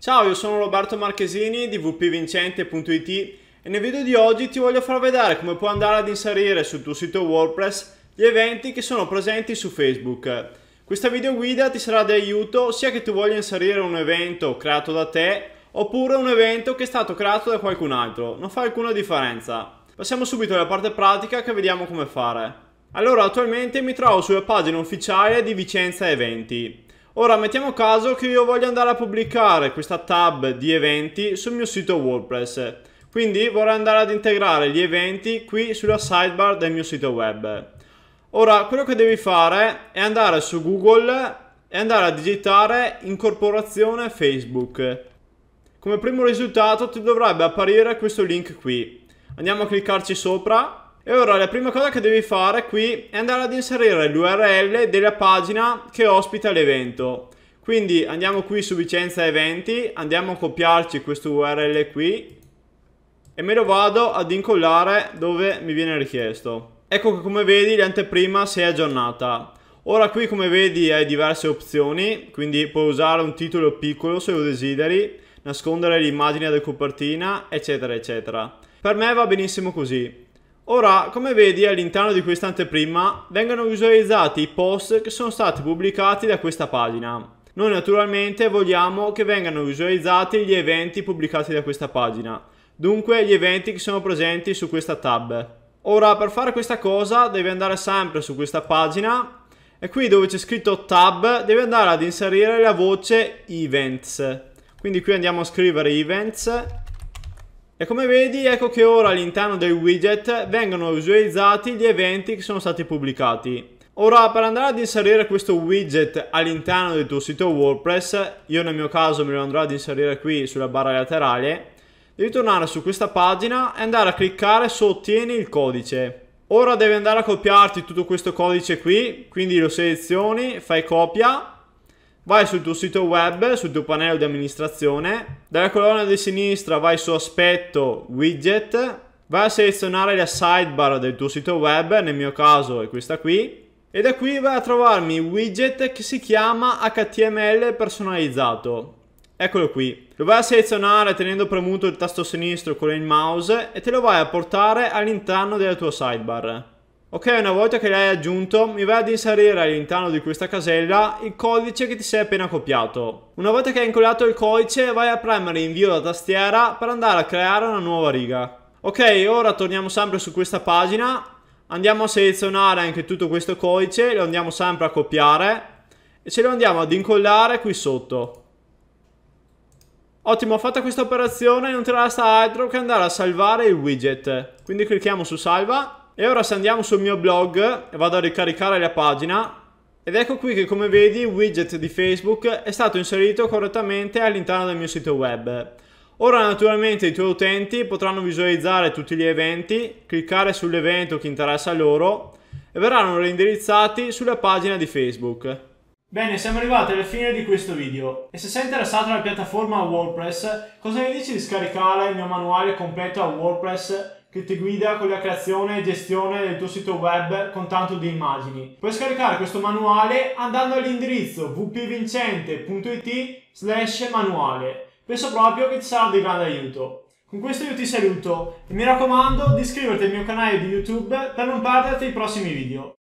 Ciao, io sono Roberto Marchesini di wpvincente.it e nel video di oggi ti voglio far vedere come puoi andare ad inserire sul tuo sito WordPress gli eventi che sono presenti su Facebook. Questa video guida ti sarà di aiuto sia che tu voglia inserire un evento creato da te oppure un evento che è stato creato da qualcun altro, non fa alcuna differenza. Passiamo subito alla parte pratica che vediamo come fare. Allora, attualmente mi trovo sulla pagina ufficiale di Vicenza Eventi. Ora mettiamo caso che io voglia andare a pubblicare questa tab di eventi sul mio sito WordPress. Quindi vorrei andare ad integrare gli eventi qui sulla sidebar del mio sito web. Ora quello che devi fare è andare su Google e andare a digitare incorporazione Facebook. Come primo risultato ti dovrebbe apparire questo link qui. Andiamo a cliccarci sopra e ora la prima cosa che devi fare qui è andare ad inserire l'URL della pagina che ospita l'evento. Quindi andiamo qui su Vicenza Eventi, andiamo a copiarci questo URL qui e me lo vado ad incollare dove mi viene richiesto. Ecco che come vedi l'anteprima si è aggiornata. Ora qui come vedi hai diverse opzioni, quindi puoi usare un titolo piccolo se lo desideri, nascondere l'immagine del copertina, eccetera eccetera. Per me va benissimo così. Ora, come vedi, all'interno di questa anteprima vengono visualizzati i post che sono stati pubblicati da questa pagina. Noi naturalmente vogliamo che vengano visualizzati gli eventi pubblicati da questa pagina, dunque gli eventi che sono presenti su questa tab. Ora, per fare questa cosa devi andare sempre su questa pagina e qui dove c'è scritto tab devi andare ad inserire la voce events. Quindi qui andiamo a scrivere events e come vedi ecco che ora all'interno del widget vengono visualizzati gli eventi che sono stati pubblicati. Ora per andare ad inserire questo widget all'interno del tuo sito WordPress, io nel mio caso me lo andrò ad inserire qui sulla barra laterale, devi tornare su questa pagina e andare a cliccare su ottieni il codice. Ora devi andare a copiarti tutto questo codice qui, quindi lo selezioni, fai copia vai sul tuo sito web, sul tuo pannello di amministrazione, dalla colonna di sinistra vai su aspetto widget, vai a selezionare la sidebar del tuo sito web, nel mio caso è questa qui, e da qui vai a trovarmi il widget che si chiama HTML personalizzato. Eccolo qui. Lo vai a selezionare tenendo premuto il tasto sinistro con il mouse e te lo vai a portare all'interno della tua sidebar. Ok, una volta che l'hai aggiunto, mi vai ad inserire all'interno di questa casella il codice che ti sei appena copiato. Una volta che hai incollato il codice, vai a premere invio da tastiera per andare a creare una nuova riga. Ok, ora torniamo sempre su questa pagina, andiamo a selezionare anche tutto questo codice, lo andiamo sempre a copiare e ce lo andiamo ad incollare qui sotto. Ottimo, fatta questa operazione non ti resta altro che andare a salvare il widget. Quindi clicchiamo su salva e ora se andiamo sul mio blog, vado a ricaricare la pagina ed ecco qui che come vedi il widget di Facebook è stato inserito correttamente all'interno del mio sito web. Ora naturalmente i tuoi utenti potranno visualizzare tutti gli eventi, cliccare sull'evento che interessa loro e verranno reindirizzati sulla pagina di Facebook. Bene, siamo arrivati alla fine di questo video e se sei interessato alla piattaforma WordPress, cosa ne dici di scaricare il mio manuale completo a WordPress che ti guida con la creazione e gestione del tuo sito web con tanto di immagini. Puoi scaricare questo manuale andando all'indirizzo wpvincente.it slash manuale. Penso proprio che ti sarà di grande aiuto. Con questo io ti saluto e mi raccomando di iscriverti al mio canale di YouTube per non perderti i prossimi video.